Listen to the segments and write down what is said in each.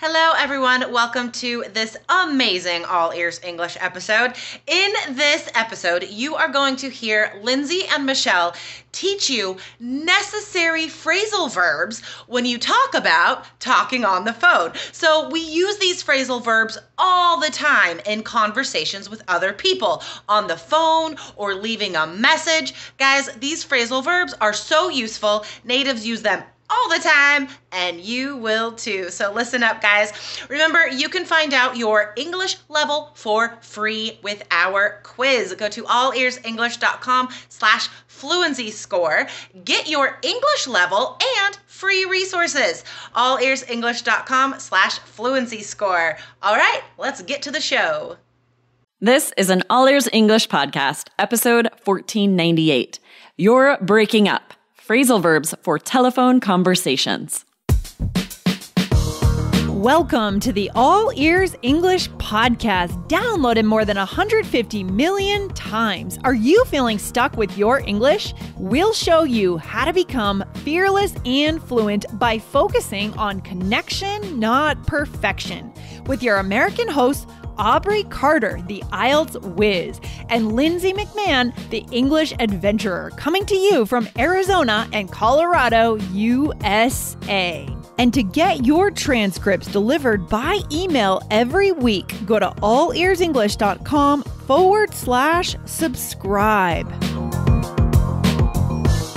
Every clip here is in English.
Hello, everyone. Welcome to this amazing All Ears English episode. In this episode, you are going to hear Lindsay and Michelle teach you necessary phrasal verbs when you talk about talking on the phone. So, we use these phrasal verbs all the time in conversations with other people on the phone or leaving a message. Guys, these phrasal verbs are so useful. Natives use them all the time, and you will too. So listen up, guys. Remember, you can find out your English level for free with our quiz. Go to allearsenglish.com slash fluency score. Get your English level and free resources. allearsenglish.com slash fluency score. All right, let's get to the show. This is an All Ears English Podcast, episode 1498. You're breaking up phrasal verbs for telephone conversations. Welcome to the All Ears English podcast, downloaded more than 150 million times. Are you feeling stuck with your English? We'll show you how to become fearless and fluent by focusing on connection, not perfection, with your American host, Aubrey Carter, the IELTS whiz, and Lindsay McMahon, the English adventurer, coming to you from Arizona and Colorado, USA. And to get your transcripts delivered by email every week, go to allearsenglish.com forward slash subscribe.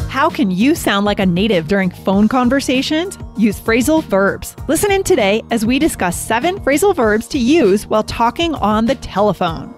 How can you sound like a native during phone conversations? use phrasal verbs. Listen in today as we discuss seven phrasal verbs to use while talking on the telephone.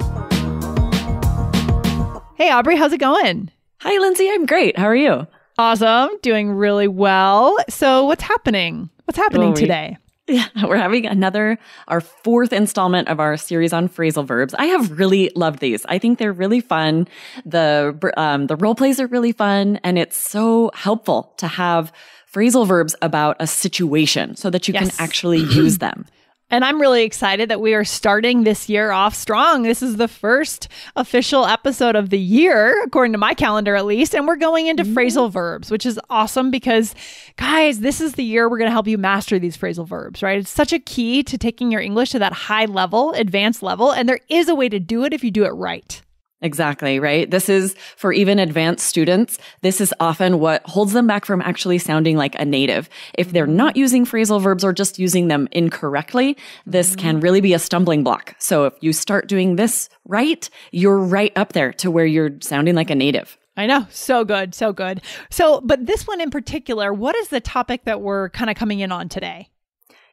Hey, Aubrey, how's it going? Hi, Lindsay. I'm great. How are you? Awesome. Doing really well. So, what's happening? What's happening oh, today? Yeah, we're having another, our fourth installment of our series on phrasal verbs. I have really loved these. I think they're really fun. The um, the role plays are really fun, and it's so helpful to have phrasal verbs about a situation so that you yes. can actually use them. And I'm really excited that we are starting this year off strong. This is the first official episode of the year, according to my calendar at least. And we're going into mm-hmm. phrasal verbs, which is awesome because, guys, this is the year we're going to help you master these phrasal verbs, right? It's such a key to taking your English to that high level, advanced level. And there is a way to do it if you do it right. Exactly, right? This is for even advanced students. This is often what holds them back from actually sounding like a native. If they're mm-hmm. not using phrasal verbs or just using them incorrectly, this mm-hmm. can really be a stumbling block. So if you start doing this right, you're right up there to where you're sounding like a native. I know. So good. So good. So, but this one in particular, what is the topic that we're kind of coming in on today?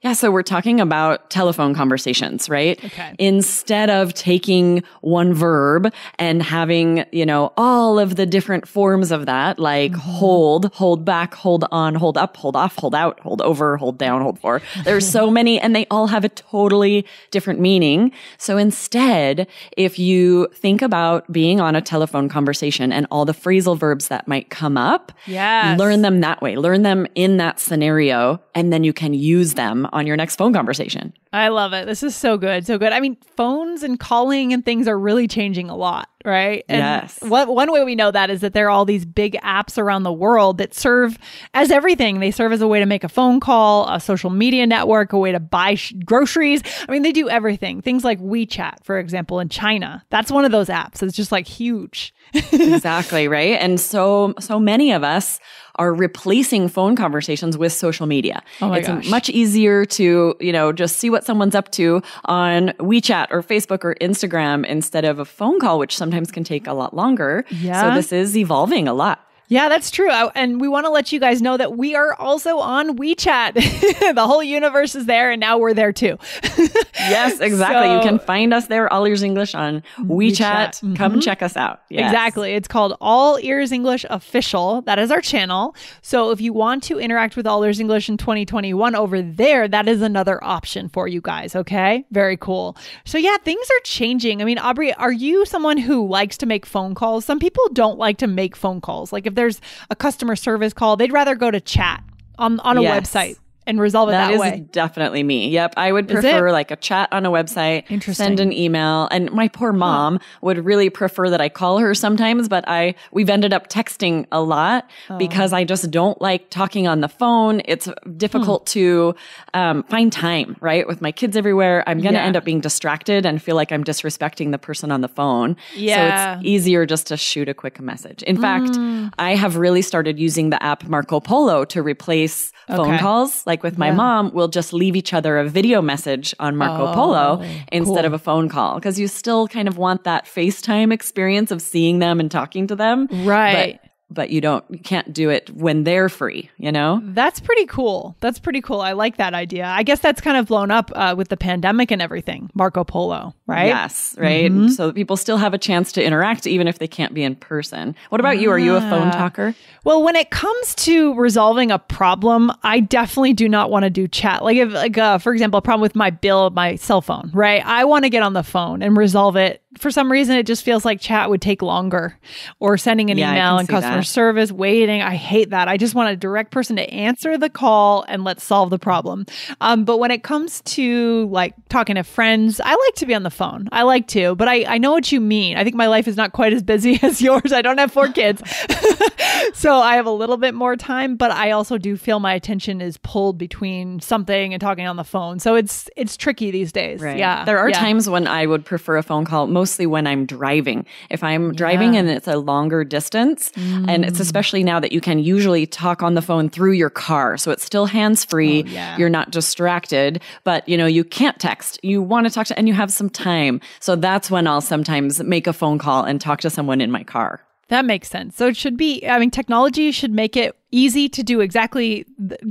Yeah, so we're talking about telephone conversations, right? Okay. Instead of taking one verb and having, you know, all of the different forms of that, like mm-hmm. hold, hold back, hold on, hold up, hold off, hold out, hold over, hold down, hold for. There's so many and they all have a totally different meaning. So instead, if you think about being on a telephone conversation and all the phrasal verbs that might come up, yes. learn them that way. Learn them in that scenario and then you can use them on your next phone conversation. I love it. This is so good. So good. I mean, phones and calling and things are really changing a lot, right? And yes. What, one way we know that is that there are all these big apps around the world that serve as everything. They serve as a way to make a phone call, a social media network, a way to buy sh- groceries. I mean, they do everything. Things like WeChat, for example, in China. That's one of those apps. It's just like huge. exactly, right? And so so many of us are replacing phone conversations with social media. Oh my it's gosh. much easier to, you know, just see what someone's up to on WeChat or Facebook or Instagram instead of a phone call, which sometimes can take a lot longer. Yeah. So this is evolving a lot. Yeah, that's true. I, and we want to let you guys know that we are also on WeChat. the whole universe is there, and now we're there too. yes, exactly. So, you can find us there, All Ears English on WeChat. WeChat. Mm-hmm. Come check us out. Yes. Exactly. It's called All Ears English Official. That is our channel. So if you want to interact with All Ears English in 2021 over there, that is another option for you guys. Okay. Very cool. So yeah, things are changing. I mean, Aubrey, are you someone who likes to make phone calls? Some people don't like to make phone calls. Like if there's a customer service call, they'd rather go to chat on on a yes. website and resolve it that, that is way. Definitely me. Yep. I would prefer like a chat on a website, Interesting. send an email. And my poor mom huh. would really prefer that I call her sometimes, but I we've ended up texting a lot oh. because I just don't like talking on the phone. It's difficult hmm. to um, find time, right? With my kids everywhere, I'm gonna yeah. end up being distracted and feel like I'm disrespecting the person on the phone. Yeah. So it's easier just to shoot a quick message. In mm. fact, I have really started using the app Marco Polo to replace okay. phone calls. Like like with my yeah. mom, we'll just leave each other a video message on Marco oh, Polo instead cool. of a phone call because you still kind of want that FaceTime experience of seeing them and talking to them. Right. But but you don't you can't do it when they're free you know that's pretty cool that's pretty cool i like that idea i guess that's kind of blown up uh, with the pandemic and everything marco polo right yes right mm-hmm. so people still have a chance to interact even if they can't be in person what about you are you a phone ah. talker well when it comes to resolving a problem i definitely do not want to do chat like if like uh, for example a problem with my bill my cell phone right i want to get on the phone and resolve it for some reason it just feels like chat would take longer or sending an yeah, email and customer that. service waiting. I hate that. I just want a direct person to answer the call and let's solve the problem. Um, but when it comes to like talking to friends, I like to be on the phone. I like to, but I, I know what you mean. I think my life is not quite as busy as yours. I don't have four kids. so I have a little bit more time, but I also do feel my attention is pulled between something and talking on the phone. So it's it's tricky these days. Right. Yeah. There are yeah. times when I would prefer a phone call mostly when I'm driving. If I'm driving yeah. and it's a longer distance, mm. and it's mm. especially now that you can usually talk on the phone through your car. So it's still hands free. Oh, yeah. You're not distracted, but you know, you can't text. You want to talk to, and you have some time. So that's when I'll sometimes make a phone call and talk to someone in my car. That makes sense. So it should be, I mean, technology should make it easy to do exactly,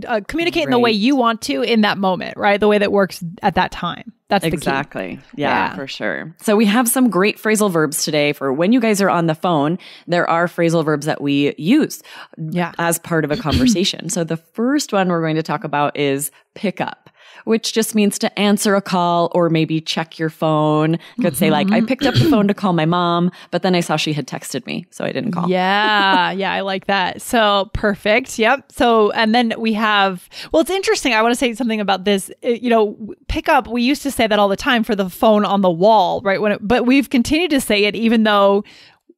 uh, communicate right. in the way you want to in that moment, right? The way that works at that time. That's exactly. Yeah, yeah, for sure. So we have some great phrasal verbs today for when you guys are on the phone. There are phrasal verbs that we use yeah. as part of a conversation. so the first one we're going to talk about is pick up which just means to answer a call or maybe check your phone. could mm-hmm. say, like, I mm-hmm. picked up the phone to call my mom, but then I saw she had texted me, so I didn't call. Yeah. yeah. I like that. So perfect. Yep. So, and then we have, well, it's interesting. I want to say something about this. Uh, you know, pick up, we used to say that all the time for the phone on the wall, right? When it, but we've continued to say it, even though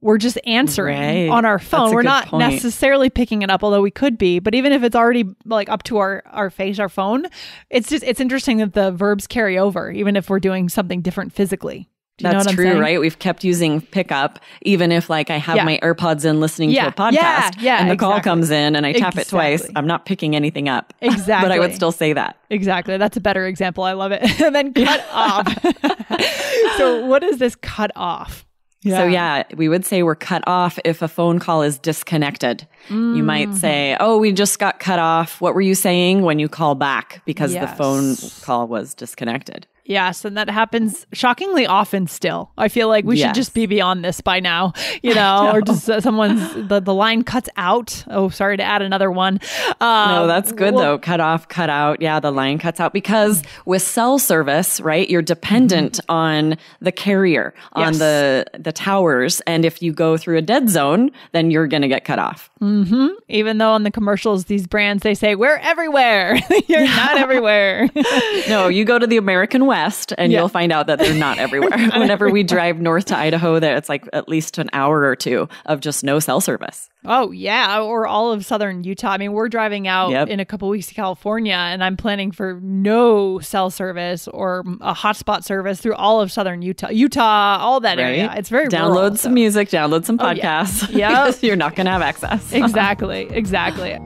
we're just answering right. on our phone. We're not point. necessarily picking it up, although we could be. But even if it's already like up to our our face, our phone, it's just it's interesting that the verbs carry over, even if we're doing something different physically. That's true, right? We've kept using pickup, even if like I have yeah. my AirPods in listening yeah. to a podcast yeah. yeah. and the exactly. call comes in and I tap exactly. it twice, I'm not picking anything up. Exactly. but I would still say that. Exactly. That's a better example. I love it. and then cut off. so, what is this cut off? Yeah. So, yeah, we would say we're cut off if a phone call is disconnected. Mm. You might mm. say, Oh, we just got cut off. What were you saying when you call back? Because yes. the phone call was disconnected. Yes, and that happens shockingly often still. I feel like we yes. should just be beyond this by now, you know, know. or just uh, someone's the, the line cuts out. Oh, sorry to add another one. Um, no, that's good well, though. Cut off, cut out. Yeah, the line cuts out because with cell service, right, you're dependent mm-hmm. on the carrier, on yes. the the towers, and if you go through a dead zone, then you're going to get cut off. Mm-hmm. Even though on the commercials, these brands they say we're everywhere, you're not everywhere. no, you go to the American West west and yeah. you'll find out that they're not everywhere. Whenever we drive north to Idaho, there it's like at least an hour or two of just no cell service. Oh yeah, or all of southern Utah. I mean, we're driving out yep. in a couple weeks to California and I'm planning for no cell service or a hotspot service through all of southern Utah. Utah, all that right? area. It's very Download rural, some so. music, download some podcasts. Oh, yeah. Yep. you're not going to have access. exactly. Exactly.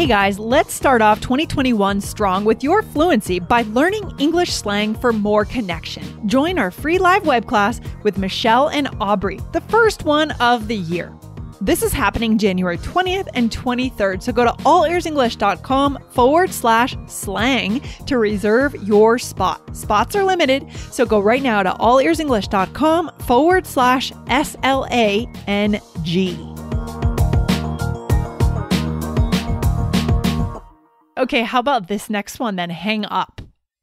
Hey guys, let's start off 2021 strong with your fluency by learning English slang for more connection. Join our free live web class with Michelle and Aubrey, the first one of the year. This is happening January 20th and 23rd, so go to allearsenglish.com forward slash slang to reserve your spot. Spots are limited, so go right now to allearsenglish.com forward slash S L A N G. Okay, how about this next one then? Hang up.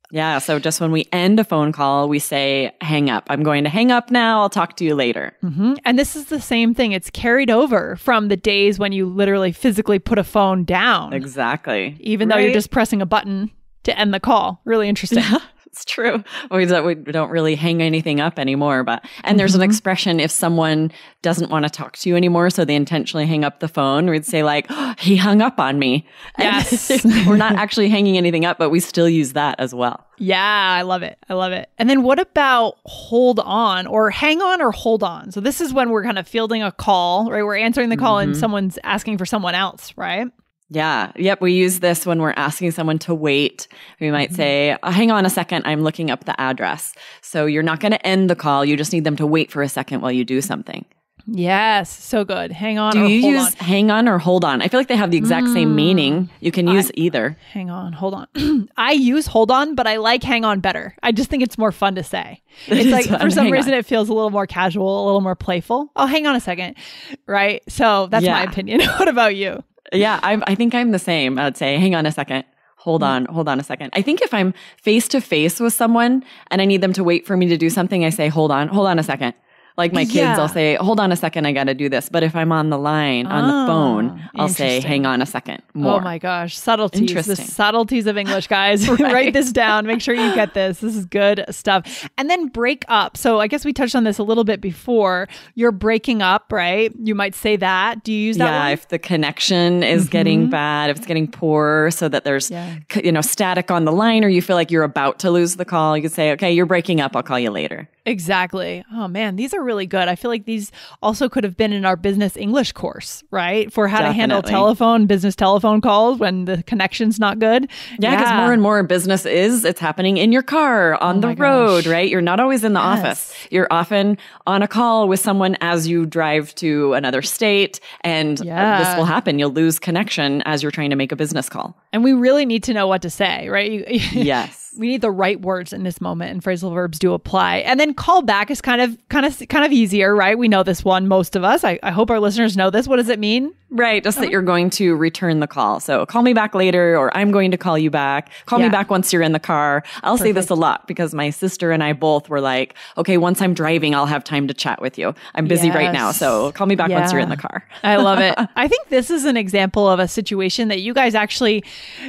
Yeah. So just when we end a phone call, we say, hang up. I'm going to hang up now. I'll talk to you later. Mm-hmm. And this is the same thing. It's carried over from the days when you literally physically put a phone down. Exactly. Even right? though you're just pressing a button to end the call. Really interesting. it's true. We don't really hang anything up anymore. But and there's mm-hmm. an expression if someone doesn't want to talk to you anymore, so they intentionally hang up the phone. We'd say like, oh, "He hung up on me." Yes, we're not actually hanging anything up, but we still use that as well. Yeah, I love it. I love it. And then what about hold on or hang on or hold on? So this is when we're kind of fielding a call, right? We're answering the call mm-hmm. and someone's asking for someone else, right? Yeah. Yep. We use this when we're asking someone to wait. We might mm-hmm. say, oh, hang on a second, I'm looking up the address. So you're not going to end the call. You just need them to wait for a second while you do something. Yes, so good. Hang on. Do you use on. hang on or hold on? I feel like they have the exact mm. same meaning. You can use I, either. Hang on, hold on. I use hold on, but I like hang on better. I just think it's more fun to say. It's like fun. for some hang reason on. it feels a little more casual, a little more playful. Oh, hang on a second, right? So that's yeah. my opinion. what about you? yeah, I'm, I think I'm the same. I would say, hang on a second. Hold mm-hmm. on, hold on a second. I think if I'm face to face with someone and I need them to wait for me to do something, I say, hold on, hold on a second. Like my kids, yeah. I'll say, hold on a second, I got to do this. But if I'm on the line, on the phone, ah, I'll say, hang on a second. Oh more. Oh my gosh. Subtleties. The subtleties of English, guys. Write this down. Make sure you get this. This is good stuff. And then break up. So I guess we touched on this a little bit before. You're breaking up, right? You might say that. Do you use that? Yeah. One? If the connection is mm-hmm. getting bad, if it's getting poor, so that there's, yeah. you know, static on the line or you feel like you're about to lose the call, you could say, okay, you're breaking up. I'll call you later. Exactly. Oh man, these are really good. I feel like these also could have been in our business English course, right? For how Definitely. to handle telephone, business telephone calls when the connection's not good. Yeah, because yeah. more and more business is it's happening in your car, on oh the road, gosh. right? You're not always in the yes. office. You're often on a call with someone as you drive to another state. And yeah. Uh, this will happen. You'll lose connection as you're trying to make a business call. And we really need to know what to say, right? You, yes we need the right words in this moment and phrasal verbs do apply and then call back is kind of kind of kind of easier right we know this one most of us i, I hope our listeners know this what does it mean Right, just that you're going to return the call. So call me back later, or I'm going to call you back. Call yeah. me back once you're in the car. I'll Perfect. say this a lot because my sister and I both were like, okay, once I'm driving, I'll have time to chat with you. I'm busy yes. right now. So call me back yeah. once you're in the car. I love it. I think this is an example of a situation that you guys actually,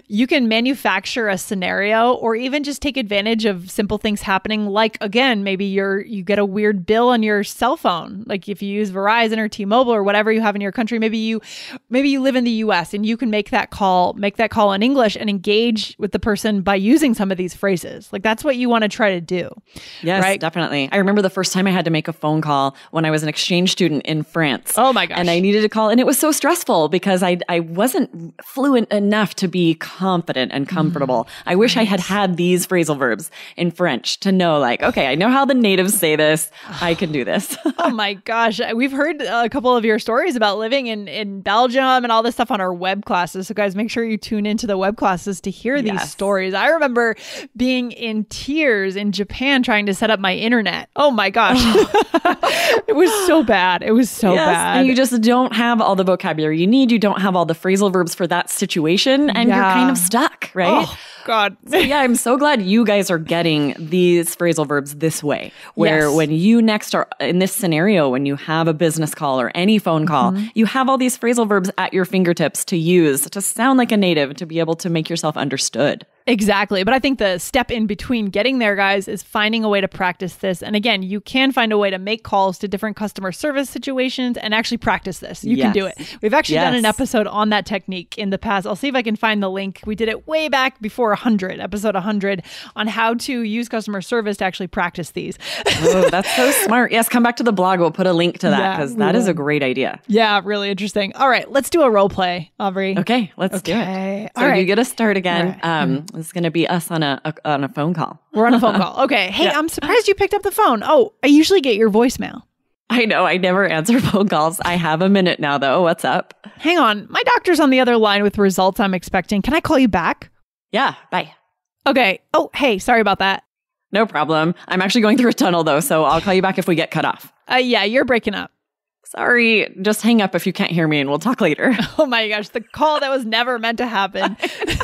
you can manufacture a scenario or even just take advantage of simple things happening. Like again, maybe you're, you get a weird bill on your cell phone. Like if you use Verizon or T-Mobile or whatever you have in your country, maybe you maybe you live in the US and you can make that call, make that call in English and engage with the person by using some of these phrases. Like that's what you want to try to do. Yes, right? definitely. I remember the first time I had to make a phone call when I was an exchange student in France. Oh my gosh. And I needed to call and it was so stressful because I I wasn't fluent enough to be confident and comfortable. Mm. I wish I had had these phrasal verbs in French to know like, okay, I know how the natives say this. I can do this. oh my gosh. We've heard a couple of your stories about living in in Belgium and all this stuff on our web classes. So, guys, make sure you tune into the web classes to hear yes. these stories. I remember being in tears in Japan trying to set up my internet. Oh my gosh. it was so bad. It was so yes, bad. And you just don't have all the vocabulary you need. You don't have all the phrasal verbs for that situation, and yeah. you're kind of stuck, right? Oh. God. so, yeah, I'm so glad you guys are getting these phrasal verbs this way, where yes. when you next are in this scenario, when you have a business call or any phone call, mm-hmm. you have all these phrasal verbs at your fingertips to use to sound like a native, to be able to make yourself understood. Exactly. But I think the step in between getting there, guys, is finding a way to practice this. And again, you can find a way to make calls to different customer service situations and actually practice this. You yes. can do it. We've actually yes. done an episode on that technique in the past. I'll see if I can find the link. We did it way back before 100, episode 100, on how to use customer service to actually practice these. Oh, that's so smart. Yes, come back to the blog. We'll put a link to that because yeah, that will. is a great idea. Yeah, really interesting. All right, let's do a role play, Aubrey. Okay, let's okay. do it. So All right. you get a start again. Right. Um, mm-hmm this is going to be us on a, a, on a phone call. We're on a phone call. Okay. Hey, yeah. I'm surprised you picked up the phone. Oh, I usually get your voicemail. I know. I never answer phone calls. I have a minute now, though. What's up? Hang on. My doctor's on the other line with results I'm expecting. Can I call you back? Yeah. Bye. Okay. Oh, hey. Sorry about that. No problem. I'm actually going through a tunnel, though, so I'll call you back if we get cut off. Uh, yeah, you're breaking up. Sorry, just hang up if you can't hear me and we'll talk later. Oh my gosh, the call that was never meant to happen.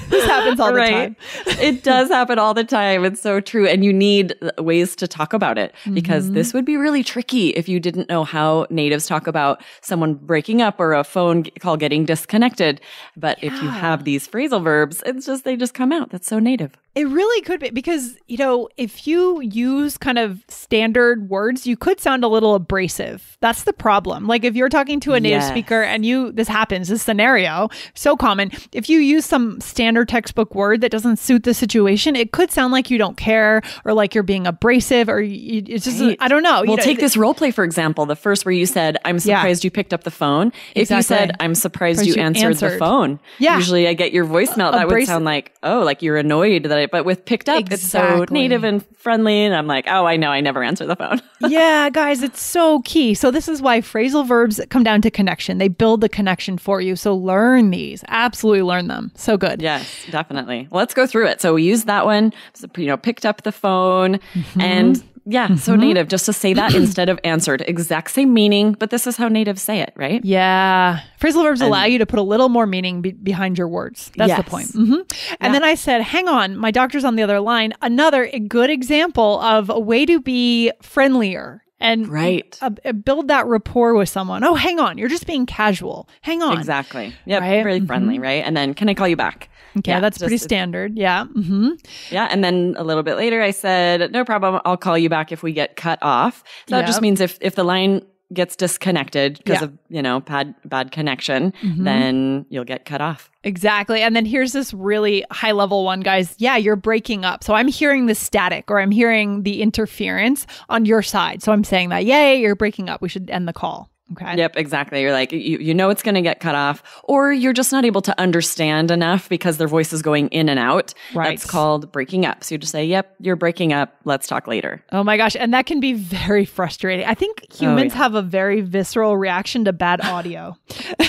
this happens all right? the time. it does happen all the time. It's so true. And you need uh, ways to talk about it because mm-hmm. this would be really tricky if you didn't know how natives talk about someone breaking up or a phone call getting disconnected. But yeah. if you have these phrasal verbs, it's just they just come out. That's so native. It really could be because, you know, if you use kind of standard words, you could sound a little abrasive. That's the problem problem. Like if you're talking to a native yes. speaker and you this happens, this scenario so common. If you use some standard textbook word that doesn't suit the situation, it could sound like you don't care or like you're being abrasive or you, it's just right. I don't know. Well, you know, take this role play for example. The first where you said, "I'm surprised yeah. you picked up the phone." If you said, "I'm surprised, you, answered, answered, the phone," yeah. Usually, I get your voicemail. that would sound like, "Oh, like you're annoyed that I." But with picked up, exactly. it's so native and friendly, and I'm like, "Oh, I know, I never answer the phone." yeah, guys, it's so key. So this is why phrase phrasal verbs come down to connection. They build the connection for you. So learn these. Absolutely learn them. So good. Yes, definitely. let's go through it. So we used that one, you know, picked up the phone mm-hmm. and yeah, mm-hmm. so native just to say that instead of answered. Exact same meaning, but this is how natives say it, right? Yeah. Phrasal verbs and allow you to put a little more meaning be- behind your words. That's yes. the point. Mm-hmm. And yeah. then I said, hang on, my doctor's on the other line. Another good example of a way to be friendlier and right. Uh, uh, build that rapport with someone. Oh, hang on. You're just being casual. Hang on. Exactly. Yeah. Right? Very mm-hmm. friendly, right? And then, can I call you back? Okay, yeah, that's pretty standard. Yeah. Mm-hmm. Yeah. And then a little bit later, I said, no problem. I'll call you back if we get cut off. So yep. that just means if, if the line gets disconnected because yeah. of you know bad bad connection mm-hmm. then you'll get cut off exactly and then here's this really high level one guys yeah you're breaking up so i'm hearing the static or i'm hearing the interference on your side so i'm saying that yay you're breaking up we should end the call Okay. Yep, exactly. You're like, you, you know it's going to get cut off, or you're just not able to understand enough because their voice is going in and out. Right. That's called breaking up. So you just say, yep, you're breaking up. Let's talk later. Oh my gosh. And that can be very frustrating. I think oh, humans oh, yeah. have a very visceral reaction to bad audio.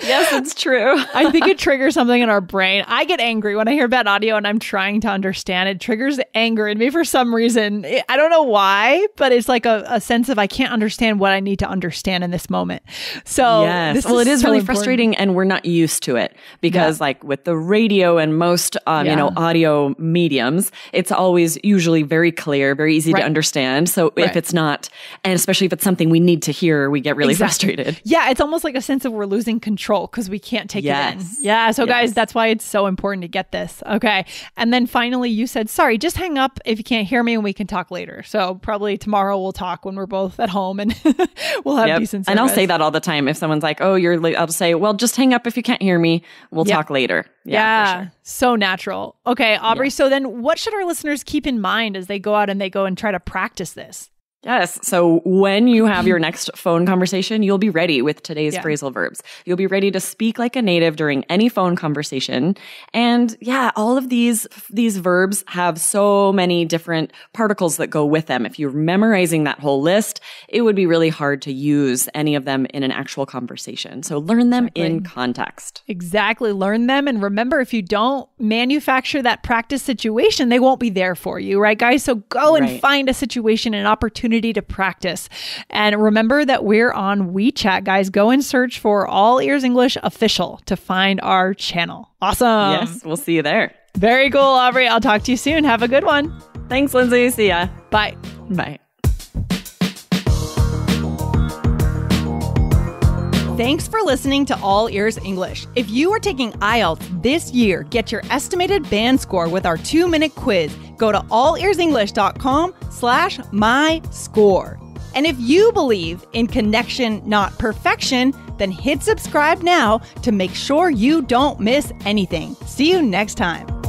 yes, it's true. I think it triggers something in our brain. I get angry when I hear bad audio and I'm trying to understand. It triggers anger in me for some reason. I don't know why, but it's like a, a sense of I can't understand what I need to understand in this moment. So yes. well, is it is so really important. frustrating, and we're not used to it because, yeah. like with the radio and most um, yeah. you know audio mediums, it's always usually very clear, very easy right. to understand. So right. if it's not, and especially if it's something we need to hear, we get really exactly. frustrated. Yeah, it's almost like a sense of we're losing control because we can't take yes. it in. Yeah. So yes. guys, that's why it's so important to get this. Okay, and then finally, you said, "Sorry, just hang up if you can't hear me, and we can talk later." So probably tomorrow we'll talk when we're both at home and we'll have yep decent service. And I'll say that all the time. If someone's like, oh, you're late, I'll say, well, just hang up if you can't hear me. We'll talk later. Yeah. yeah. Sure. So natural. Okay, Aubrey. Yeah. So then what should our listeners keep in mind as they go out and they go and try to practice this? Yes. So when you have your next phone conversation, you'll be ready with today's yeah. phrasal verbs. You'll be ready to speak like a native during any phone conversation. And yeah, all of these, these verbs have so many different particles that go with them. If you're memorizing that whole list, it would be really hard to use any of them in an actual conversation. So learn them exactly. in context. Exactly. Learn them. And remember, if you don't manufacture that practice situation, they won't be there for you, right, guys? So go right. and find a situation an opportunity opportunity to practice. And remember that we're on WeChat, guys. Go and search for All Ears English Official to find our channel. Awesome. Yes, we'll see you there. Very cool, Aubrey. I'll talk to you soon. Have a good one. Thanks, Lindsay. See ya. Bye. Bye. Thanks for listening to All Ears English. If you are taking IELTS this year, get your estimated band score with our two-minute quiz. Go to allearsenglish.com slash my score. And if you believe in connection, not perfection, then hit subscribe now to make sure you don't miss anything. See you next time.